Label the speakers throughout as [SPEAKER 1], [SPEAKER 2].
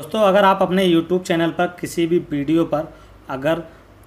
[SPEAKER 1] दोस्तों अगर आप अपने यूट्यूब चैनल पर किसी भी वीडियो पर अगर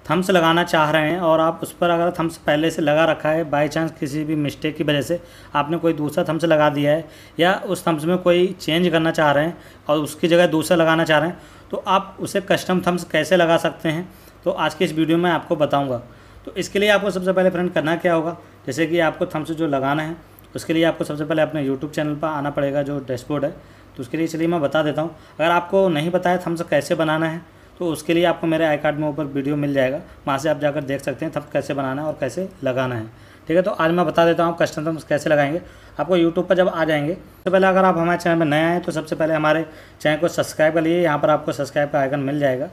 [SPEAKER 1] थम्स लगाना चाह रहे हैं और आप उस पर अगर थम्स पहले से लगा रखा है बाय चांस किसी भी मिस्टेक की वजह से आपने कोई दूसरा थम्स लगा दिया है या उस थम्स में कोई चेंज करना चाह रहे हैं और उसकी जगह दूसरा लगाना चाह रहे हैं तो आप उसे कस्टम थम्स कैसे लगा सकते हैं तो आज की इस वीडियो में आपको बताऊँगा तो इसके लिए आपको सबसे पहले फ्रेंड करना क्या होगा जैसे कि आपको थम्स जो लगाना है उसके लिए आपको सबसे पहले अपने यूट्यूब चैनल पर आना पड़ेगा जो डैशबोर्ड है तो उसके लिए चलिए मैं बता देता हूँ अगर आपको नहीं बताया थम्स कैसे बनाना है तो उसके लिए आपको मेरे आई कार्ड में ऊपर वीडियो मिल जाएगा वहाँ से आप जाकर देख सकते हैं थम्स कैसे बनाना है और कैसे लगाना है ठीक है तो आज मैं बता देता हूँ कस्टम थम्स कैसे लगाएंगे आपको यूट्यूब पर जब आ जाएंगे सबसे तो पहले अगर आप हमारे चैनल में नए आए तो सबसे पहले हमारे चैनल को सब्सक्राइब कर लिए यहाँ पर आपको सब्सक्राइब का आइकन मिल जाएगा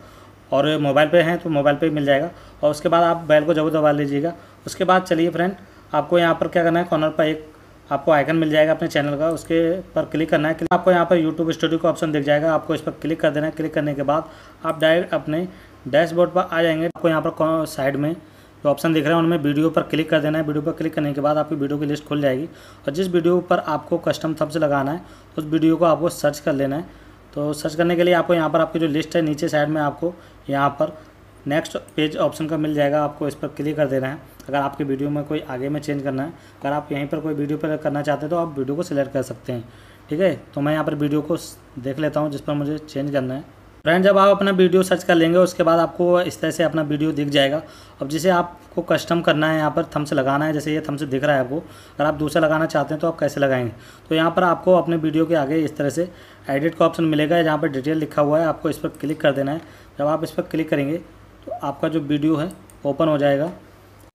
[SPEAKER 1] और मोबाइल पर हैं तो मोबाइल पर मिल जाएगा और उसके बाद आप बैल को जरूर दबा लीजिएगा उसके बाद चलिए फ्रेंड आपको यहाँ पर क्या करना है कॉर्नर पर एक आपको आइकन मिल जाएगा अपने चैनल का उसके पर क्लिक करना है आपको यहाँ पर यूट्यूब स्टूडियो का ऑप्शन दिख जाएगा आपको इस पर क्लिक कर देना है क्लिक करने के बाद आप डायरेक्ट अपने डैशबोर्ड पर आ जाएंगे आपको यहाँ पर साइड में जो ऑप्शन दिख रहा है उनमें वीडियो पर क्लिक कर देना है वीडियो पर क्लिक करने के बाद आपकी वीडियो की लिस्ट खुल जाएगी और जिस वीडियो पर आपको कस्टम थम्स लगाना है उस वीडियो को आपको सर्च कर लेना है तो सर्च करने के लिए आपको यहाँ पर आपकी जो लिस्ट है नीचे साइड में आपको यहाँ पर नेक्स्ट पेज ऑप्शन का मिल जाएगा आपको इस पर क्लिक कर देना है अगर आपके वीडियो में कोई आगे में चेंज करना है अगर आप यहीं पर कोई वीडियो पर करना चाहते हैं तो आप वीडियो को सिलेक्ट कर सकते हैं ठीक है तो मैं यहाँ पर वीडियो को देख लेता हूँ जिस पर मुझे चेंज करना है फ्रेंड जब आप अपना वीडियो सर्च कर लेंगे उसके बाद आपको इस तरह से अपना वीडियो दिख जाएगा अब जिसे आपको कस्टम करना है यहाँ पर थम्स लगाना है जैसे ये थम्स दिख रहा है आपको अगर आप दूसरा लगाना चाहते हैं तो आप कैसे लगाएंगे तो यहाँ पर आपको अपने वीडियो के आगे इस तरह से एडिट का ऑप्शन मिलेगा जहाँ पर डिटेल लिखा हुआ है आपको इस पर क्लिक कर देना है जब आप इस पर क्लिक करेंगे तो आपका जो वीडियो है ओपन हो जाएगा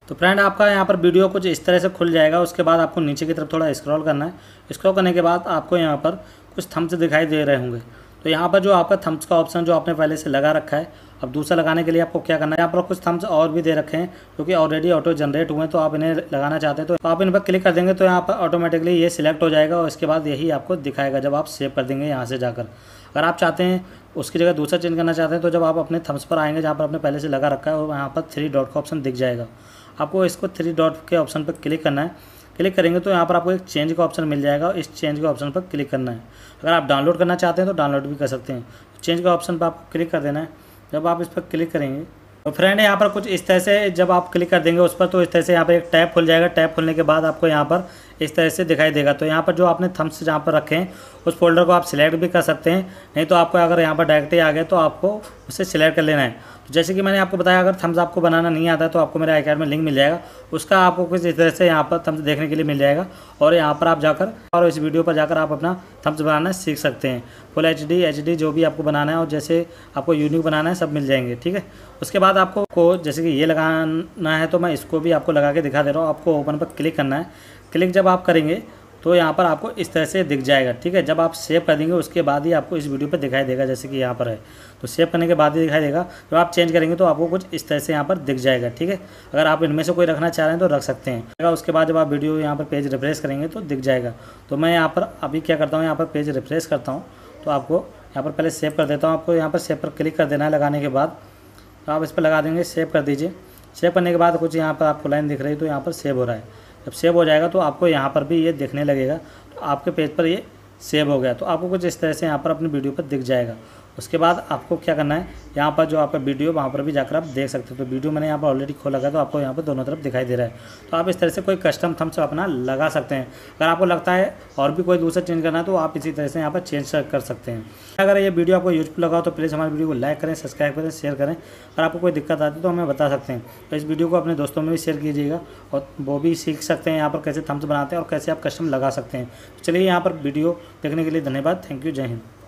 [SPEAKER 1] तो फ्रेंड आपका यहाँ पर वीडियो कुछ इस तरह से खुल जाएगा उसके बाद आपको नीचे की तरफ थोड़ा स्क्रॉल करना है स्क्रॉल करने के बाद आपको यहाँ पर कुछ थम्स दिखाई दे रहे होंगे तो यहाँ पर जो आपका थम्स का ऑप्शन जो आपने पहले से लगा रखा है अब दूसरा लगाने के लिए आपको क्या करना है यहाँ पर कुछ थम्स और भी दे रखे हैं क्योंकि ऑलरेडी ऑटो जनरेट हुए हैं तो आप इन्हें लगाना चाहते हैं तो आप इन पर क्लिक कर देंगे तो यहाँ पर ऑटोमेटिकली ये सिलेक्ट हो जाएगा और इसके बाद यही आपको दिखाएगा जब आप सेव कर देंगे यहाँ से जाकर अगर आप चाहते हैं उसकी जगह दूसरा चेंज करना चाहते हैं तो जब आप अपने थम्स पर आएंगे जहाँ पर आपने पहले से लगा रखा है और यहाँ पर थ्री डॉट का ऑप्शन दिख जाएगा आपको इसको थ्री डॉट के ऑप्शन पर क्लिक करना है क्लिक करेंगे तो यहाँ पर आपको एक चेंज का ऑप्शन मिल जाएगा इस चेंज के ऑप्शन पर क्लिक करना है अगर आप डाउनलोड करना चाहते हैं तो डाउनलोड भी कर सकते हैं चेंज के ऑप्शन पर आपको क्लिक कर देना है जब आप इस पर क्लिक करेंगे तो फ्रेंड यहाँ पर कुछ इस तरह से जब आप क्लिक कर देंगे उस पर तो इस तरह से यहाँ पर एक टैब खुल जाएगा टैप खुलने के बाद आपको यहाँ पर इस तरह से दिखाई देगा तो यहाँ पर जो आपने थम्स जहाँ पर रखे हैं उस फोल्डर को आप सिलेक्ट भी कर सकते हैं नहीं तो आपको अगर यहाँ पर डायरेक्ट ही आ गया तो आपको उसे सिलेक्ट कर लेना है तो जैसे कि मैंने आपको बताया अगर थम्स आपको बनाना नहीं आता तो आपको मेरे आई में लिंक मिल जाएगा उसका आपको कुछ इस तरह से यहाँ पर थम्स देखने के लिए मिल जाएगा और यहाँ पर आप जाकर और इस वीडियो पर जाकर आप अपना थम्स बनाना सीख सकते हैं full H D H D जो भी आपको बनाना है और जैसे आपको यूनिक बनाना है सब मिल जाएंगे ठीक है उसके बाद आपको को जैसे कि ये लगाना है तो मैं इसको भी आपको लगा के दिखा दे रहा हूँ आपको ओपन पर क्लिक करना है क्लिक जब आप करेंगे तो यहाँ पर आपको इस तरह से दिख जाएगा ठीक है जब आप सेव कर देंगे उसके बाद ही आपको इस वीडियो पर दिखाई देगा जैसे कि यहाँ पर है तो सेव करने के बाद ही दिखाई देगा जब आप चेंज करेंगे तो आपको कुछ इस तरह से यहाँ पर दिख जाएगा ठीक है अगर आप इनमें से कोई रखना चाह रहे हैं तो रख सकते हैं अगर उसके बाद जब आप वीडियो यहाँ पर पेज रिफ्रेश करेंगे तो दिख जाएगा तो मैं यहाँ पर अभी क्या करता हूँ यहाँ पर पेज रिफ्रेश करता हूँ तो आपको यहाँ पर पहले सेव कर देता हूँ आपको यहाँ पर सेव पर क्लिक कर देना है लगाने के बाद तो आप इस पर लगा देंगे सेव कर दीजिए सेव करने के बाद कुछ यहाँ पर आपको लाइन दिख रही है तो यहाँ पर सेव हो रहा है जब सेव हो जाएगा तो आपको यहाँ पर भी ये दिखने लगेगा तो आपके पेज पर ये सेव हो गया तो आपको कुछ इस तरह से यहाँ पर अपनी वीडियो पर दिख जाएगा उसके बाद आपको क्या करना है यहाँ पर जो आपका वीडियो वहाँ पर भी जाकर आप देख सकते हो तो वीडियो मैंने यहाँ पर ऑलरेडी खोला गया तो आपको यहाँ पर दोनों तरफ दिखाई दे रहा है तो आप इस तरह से कोई कस्टम थम्स अपना लगा सकते हैं अगर आपको लगता है और भी कोई दूसरा चेंज करना है तो आप इसी तरह से यहाँ पर चेंज कर सकते हैं अगर ये वीडियो आपको यूजफुल लगा तो प्लीज़ हमारे वीडियो को लाइक करें सब्सक्राइब करें शेयर करें और आपको कोई दिक्कत आती है तो हमें बता सकते हैं तो इस वीडियो को अपने दोस्तों में भी शेयर कीजिएगा और वो भी सीख सकते हैं यहाँ पर कैसे थम्स बनाते हैं और कैसे आप कस्टम लगा सकते हैं तो चलिए यहाँ पर वीडियो देखने के लिए धन्यवाद थैंक यू जय हिंद